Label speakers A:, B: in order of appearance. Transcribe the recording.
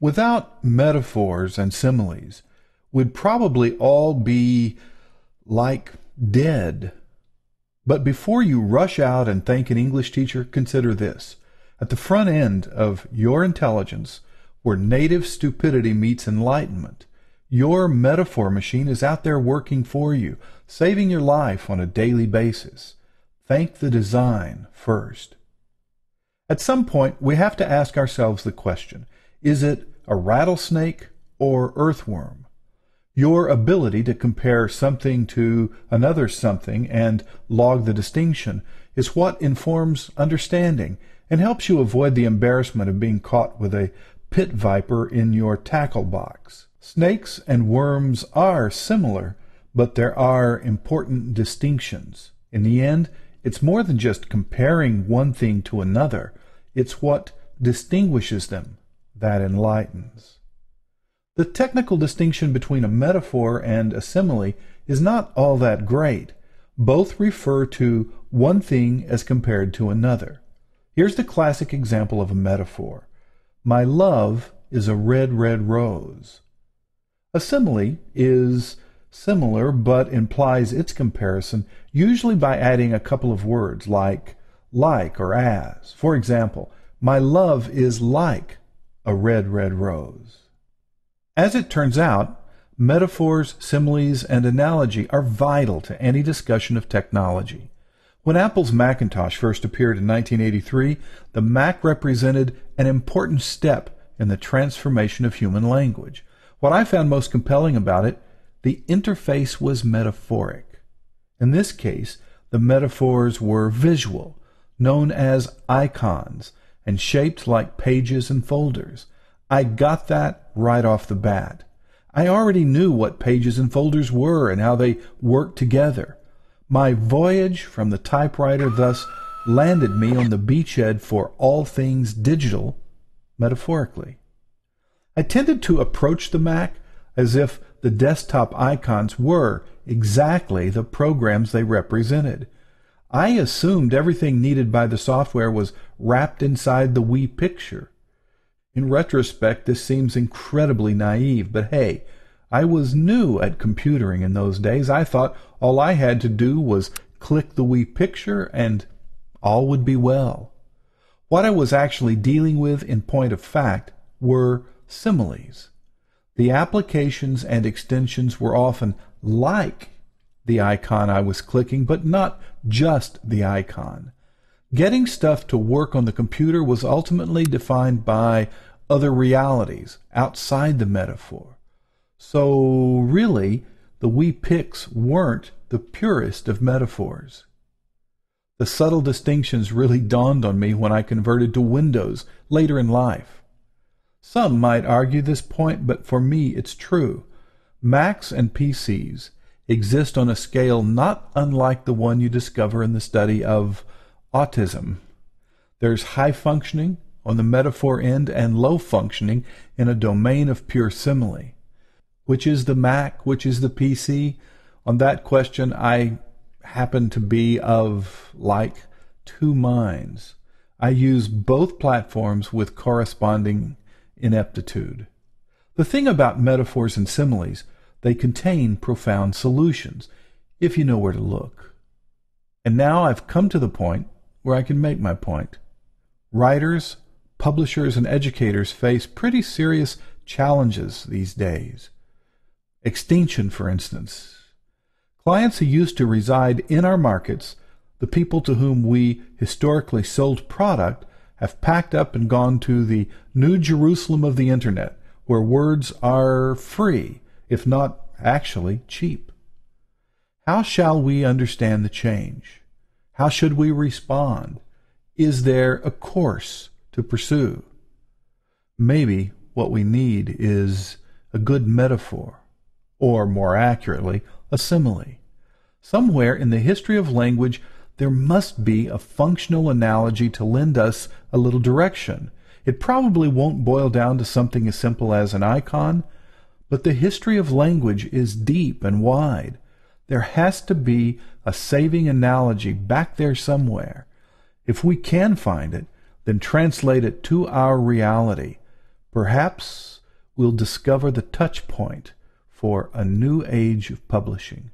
A: without metaphors and similes, would probably all be like dead. But before you rush out and thank an English teacher, consider this. At the front end of your intelligence, where native stupidity meets enlightenment, your metaphor machine is out there working for you, saving your life on a daily basis. Thank the design first. At some point, we have to ask ourselves the question is it a rattlesnake or earthworm? Your ability to compare something to another something and log the distinction is what informs understanding and helps you avoid the embarrassment of being caught with a pit viper in your tackle box. Snakes and worms are similar, but there are important distinctions. In the end, it's more than just comparing one thing to another, it's what distinguishes them that enlightens. The technical distinction between a metaphor and a simile is not all that great. Both refer to one thing as compared to another. Here's the classic example of a metaphor My love is a red, red rose. A simile is similar but implies its comparison, usually by adding a couple of words like like or as. For example, my love is like a red, red rose. As it turns out, metaphors, similes, and analogy are vital to any discussion of technology. When Apple's Macintosh first appeared in 1983, the Mac represented an important step in the transformation of human language. What I found most compelling about it, the interface was metaphoric. In this case, the metaphors were visual, known as icons, and shaped like pages and folders. I got that right off the bat. I already knew what pages and folders were and how they worked together. My voyage from the typewriter thus landed me on the beachhead for all things digital, metaphorically. I tended to approach the Mac as if the desktop icons were exactly the programs they represented. I assumed everything needed by the software was wrapped inside the Wii picture. In retrospect, this seems incredibly naive, but hey, I was new at computering in those days. I thought all I had to do was click the Wii picture and all would be well. What I was actually dealing with, in point of fact, were similes. The applications and extensions were often like the icon I was clicking, but not just the icon. Getting stuff to work on the computer was ultimately defined by other realities outside the metaphor. So, really, the we picks weren't the purest of metaphors. The subtle distinctions really dawned on me when I converted to Windows later in life. Some might argue this point, but for me it's true. Macs and PCs exist on a scale not unlike the one you discover in the study of autism. There's high functioning on the metaphor end and low functioning in a domain of pure simile. Which is the Mac? Which is the PC? On that question, I happen to be of like two minds. I use both platforms with corresponding ineptitude. The thing about metaphors and similes they contain profound solutions, if you know where to look. And now I've come to the point where I can make my point. Writers, publishers, and educators face pretty serious challenges these days. Extinction, for instance. Clients who used to reside in our markets, the people to whom we historically sold product, have packed up and gone to the New Jerusalem of the Internet, where words are free if not actually cheap. How shall we understand the change? How should we respond? Is there a course to pursue? Maybe what we need is a good metaphor, or more accurately, a simile. Somewhere in the history of language, there must be a functional analogy to lend us a little direction. It probably won't boil down to something as simple as an icon, but the history of language is deep and wide. There has to be a saving analogy back there somewhere. If we can find it, then translate it to our reality. Perhaps we'll discover the touch point for a new age of publishing.